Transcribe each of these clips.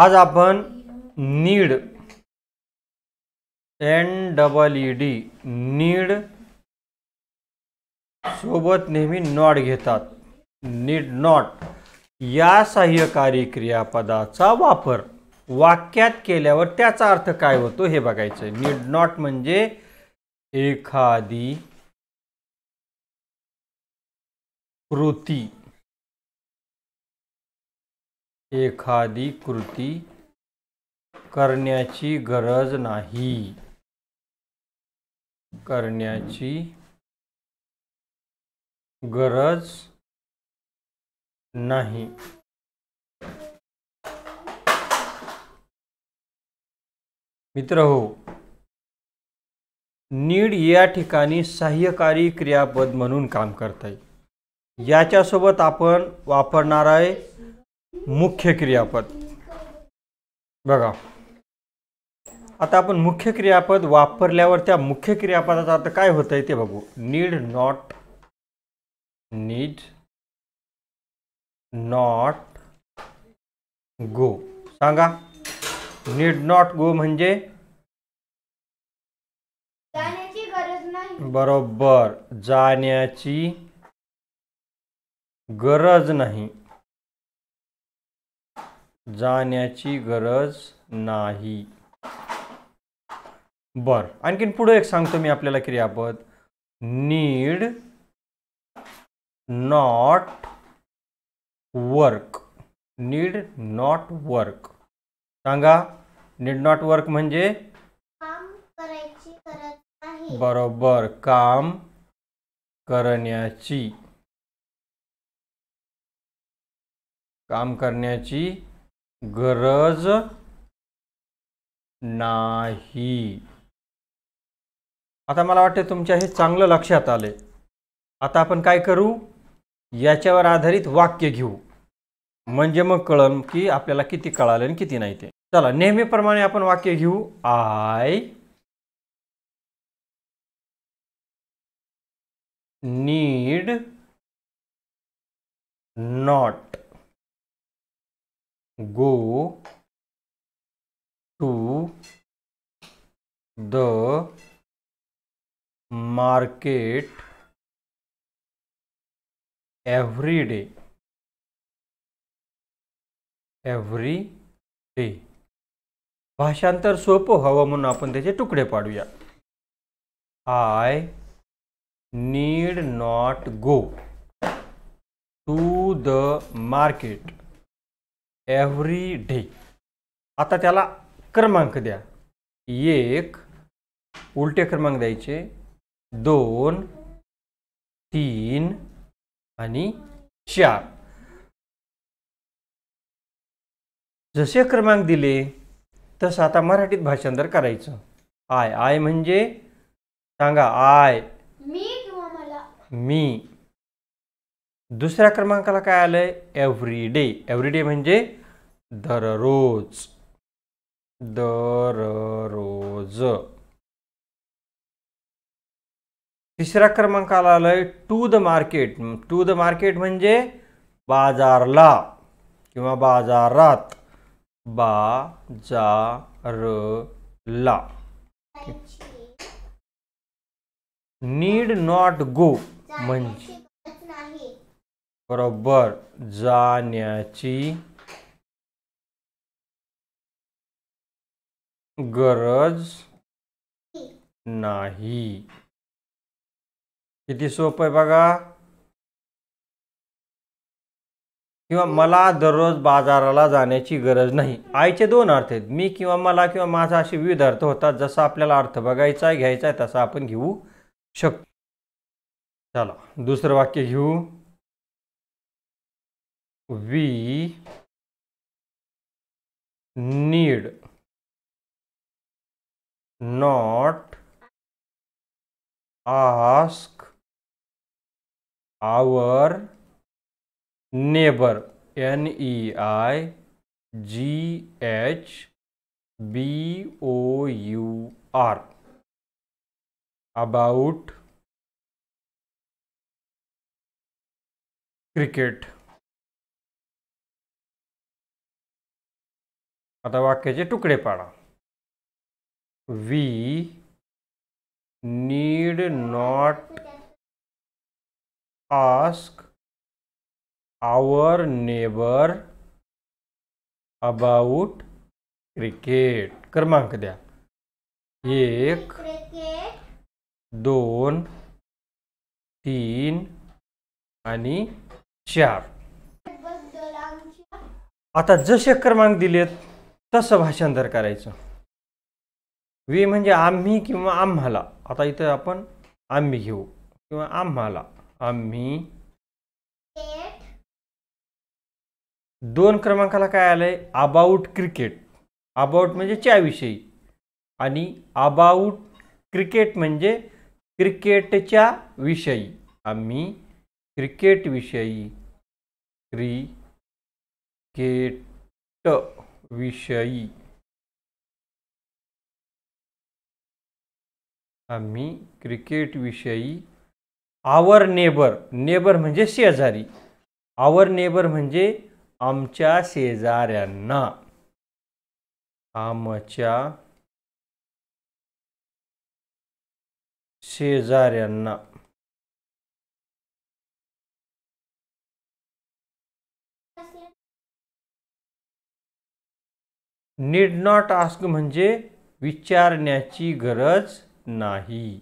आज आपण need N double E D need सोबत नेहमी नॉट घेतात नीड नॉट या सहाय्यकारी क्रियापदाचा वापर वाक्यात केल्यावर त्याचा अर्थ काय होतो हे बघायचं आहे नीड नॉट म्हणजे एखादी कृती एखादी कृती करण्याची गरज नाही करण्याची गरज नाही मित्र हो नीड या ठिकाणी सहाय्यकारी क्रियापद म्हणून काम करता येईल याच्यासोबत आपण वापरणार आहे मुख्य क्रियापद बघा आता आपण मुख्य क्रियापद वापरल्यावर त्या मुख्य क्रियापदाचा आता काय होत आहे ते बघू need not need not go सांगा नीड नॉट गो म्हणजे बरोबर जाण्याची गरज नाही जाण्याची गरज नाही बर आणखीन पुढे एक सांगतो मी आपल्याला क्रियापद need not work need not work सांगा नीड नॉट वर्क म्हणजे बरोबर काम करण्याची काम करण्याची गरज नाही आता मला वाटतं तुमच्या हे चांगलं लक्षात आले आता आपण काय करू याच्यावर आधारित वाक्य घेऊ म्हणजे मग कळम की आपल्याला किती कळालं आणि किती नाही ते चला नेहमीप्रमाणे आपण वाक्य घेऊ I need not go to the market every day every day भाषांतर सोपं हवं म्हणून आपण त्याचे तुकडे पाडूया I need not go to the market every day आता त्याला क्रमांक द्या एक उलटे क्रमांक द्यायचे दोन तीन आणि चार जसे क्रमांक दिले तसं आता मराठीत भाषांतर करायचं आय आय म्हणजे सांगा आय मी मी दुसऱ्या क्रमांकाला काय आलं आहे एव्हरी डे एव्हरी डे म्हणजे दररोज दररोज तिसऱ्या क्रमांकाला आलंय आहे to the market to the market म्हणजे बाजारला किंवा बाजारात ला नीड नॉट गो म्हणजे बरोबर जाण्याची गरज नाही किती सोपं आहे बघा किंवा मला दररोज बाजाराला जाण्याची गरज नाही आईचे दोन अर्थ आहेत मी किंवा मला किंवा माझा असे विविध अर्थ होतात जसा आपल्याला अर्थ बघायचा आहे घ्यायचा आहे तसा आपण घेऊ शकतो चला दुसरं वाक्य घेऊ we need not ask our neighbor n e i g h b o u r about cricket आता वाक्याचे तुकडे पाडा we need not ask our neighbour about cricket क्रमांक द्या एक दोन तीन आणि चार आता जसे क्रमांक दिलेत तसं भाषांतर करायचं वे म्हणजे आम्ही किंवा आम्हाला आता इथं आपण आम्ही घेऊ किंवा आम्हाला आम्ही दोन क्रमांकाला काय आलंय अबाऊट क्रिकेट अबाऊट म्हणजे च्याविषयी आणि अबाऊट क्रिकेट म्हणजे क्रिकेटच्या विषयी आम्ही क्रिकेटविषयी क्रिकेट विषयी आम्ही क्रिकेट विषयी आवर नेबर नेबर म्हणजे शेजारी आवर नेबर म्हणजे आमच्या शेजाऱ्यांना आमच्या शेजाऱ्यांना नीड नॉट आस्क म्हणजे विचारण्याची गरज नाही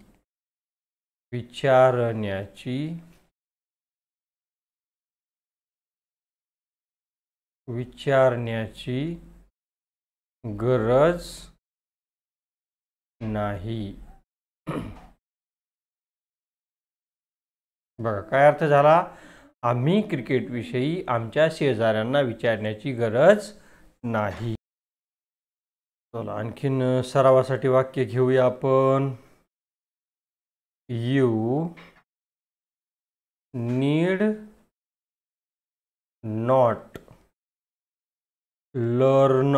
विचारण्याची विचारण्याची गरज नाही बघा काय अर्थ झाला आम्ही क्रिकेटविषयी आमच्या शेजाऱ्यांना विचारण्याची गरज नाही चला आणखीन सरावासाठी वाक्य घेऊया आपण you need not learn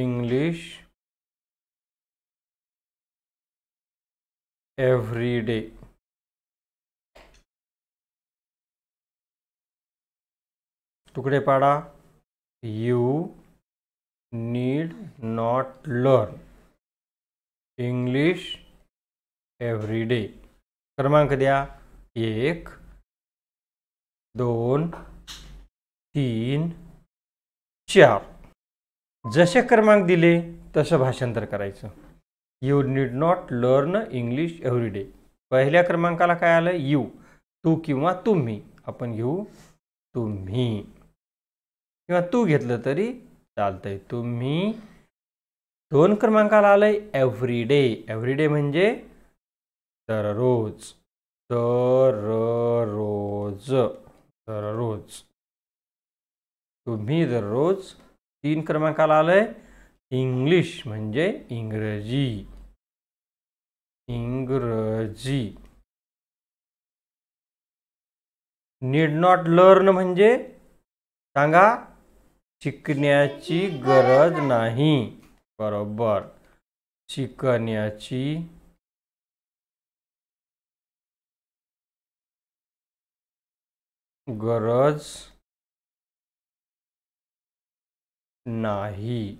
English every day तुकडे पाडा you need not learn English every day. क्रमांक द्या एक दोन तीन चार जसे क्रमांक दिले तसं भाषांतर करायचं you need not learn English every day पहिल्या क्रमांकाला काय आलं यू तू किंवा तुम्ही आपण घेऊ तुम्ही किंवा तू घेतलं तरी चालतंय तुम्ही दोन क्रमांकाला आलंय एव्हरी डे एव्हरी डे म्हणजे दररोज दररोज दररोज तुम्ही दररोज तीन क्रमांकाला आलंय इंग्लिश म्हणजे इंग्रजी इंग्रजी नीड नॉट लर्न म्हणजे सांगा शिकण्याची गरज नाही बरोबर शिकण्याची गरज नाही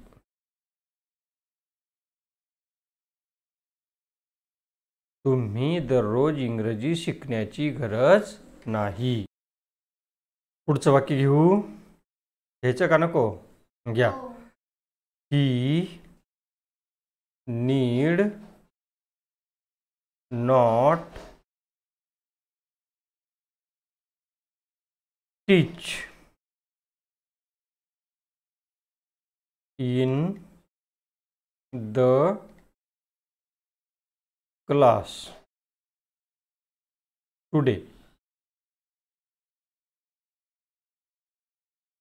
तुम्ही दररोज इंग्रजी शिकण्याची गरज नाही पुढचं वाक्य घेऊ हेच अनको गया he need not teach in the class today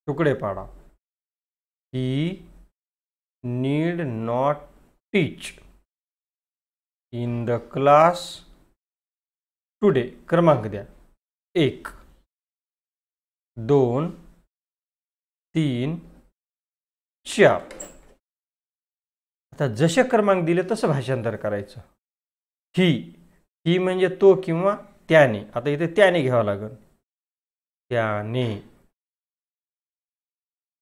तुकडे पाडा he need not teach in the class today क्रमांक द्या एक दोन तीन चार आता जसे क्रमांक दिले तसं भाषांतर करायचं ही ही म्हणजे तो किंवा त्याने आता इथे त्याने घ्यावं लागेल त्याने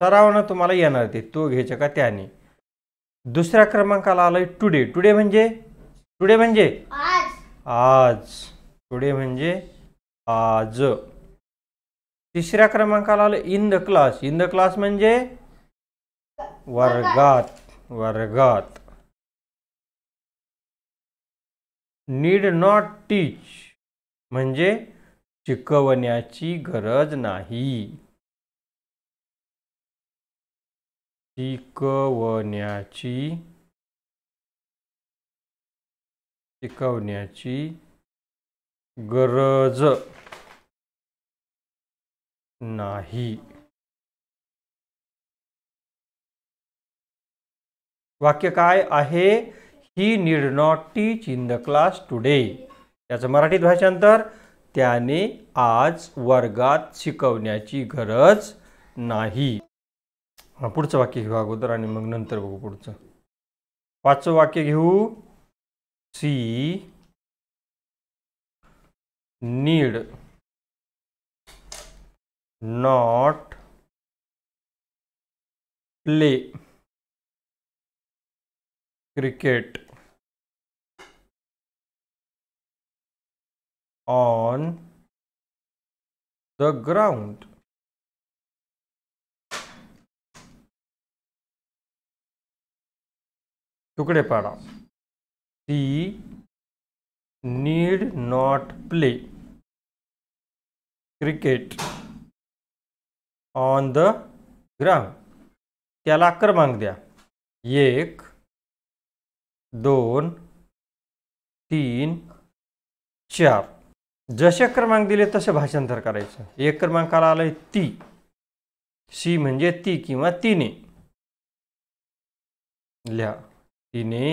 सरावनं तुम्हाला येणार ते तो घ्यायचा का त्याने दुसऱ्या क्रमांकाला आलाय टुडे टुडे म्हणजे टुडे म्हणजे आज टुडे म्हणजे आज तिसऱ्या क्रमांकाला आलं in the class in the class म्हणजे वर्गात वर्गात नीड नॉट टीच म्हणजे शिकवण्याची गरज नाही शिकवण्याची शिकवण्याची गरज नाही वाक्य काय आहे he need not teach in the class today त्याचं मराठीत भाषांतर त्याने आज वर्गात शिकवण्याची गरज नाही हां पुढचं वाक्य घेऊ अगोदर आणि मग नंतर बघू पुढचं पाचवं वाक्य घेऊ she need not play cricket on the ground तुकडे पाडा ती need not play cricket on the ground त्याला क्रमांक द्या एक दोन तीन चार जसे क्रमांक दिले तसे भाषांतर करायचं एक क्रमांकाला आलं ती सी म्हणजे ती किंवा तिने लिहा तिने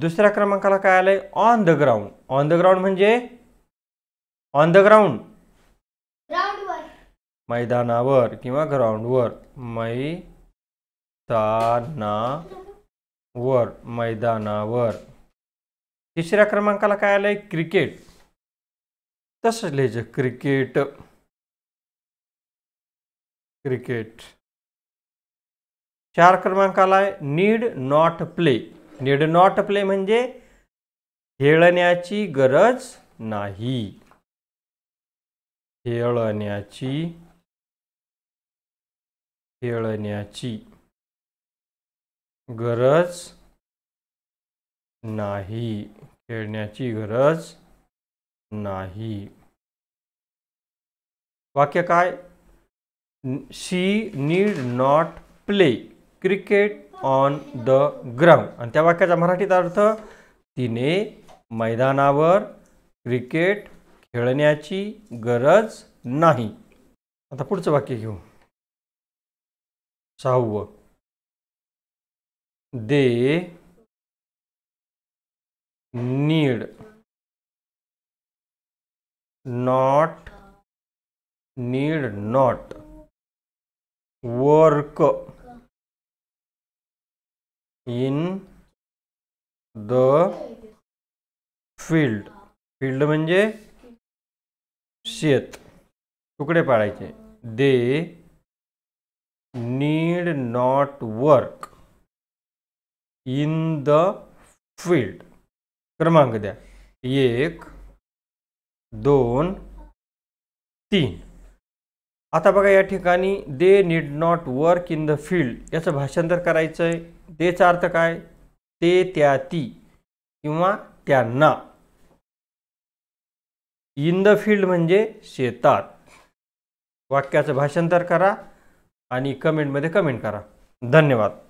दुसऱ्या क्रमांकाला काय आलंय on the ground on the ground म्हणजे ऑन द ग्राउंड मैदानावर किंवा ग्राउंडवर मैदानावर मैदानावर तिसऱ्या क्रमांकाला काय आलंय क्रिकेट तसंच लिहायचं क्रिकेट क्रिकेट चार क्रमांकाला आहे need not play need not play म्हणजे खेळण्याची गरज नाही खेळण्याची खेळण्याची गरज नाही खेळण्याची गरज नाही वाक्य काय she need not play cricket on the ground आणि त्या वाक्याचा मराठीत अर्थ तिने मैदानावर क्रिकेट खेळण्याची गरज नाही आता पुढचं वाक्य घेऊ सहावं they need not need not work in the field field मजे शेत तुकडे पाडायचे they need not work in the field क्रमांक द्या एक दोन तीन आता बघा या ठिकाणी they need not work in the field याचं भाषांतर करायचं आहे देचा अर्थ काय ते त्या ती किंवा त्यांना इन द फील्ड म्हणजे शेतात वाक्याचं भाषांतर करा आणि कमेंटमध्ये कमेंट करा धन्यवाद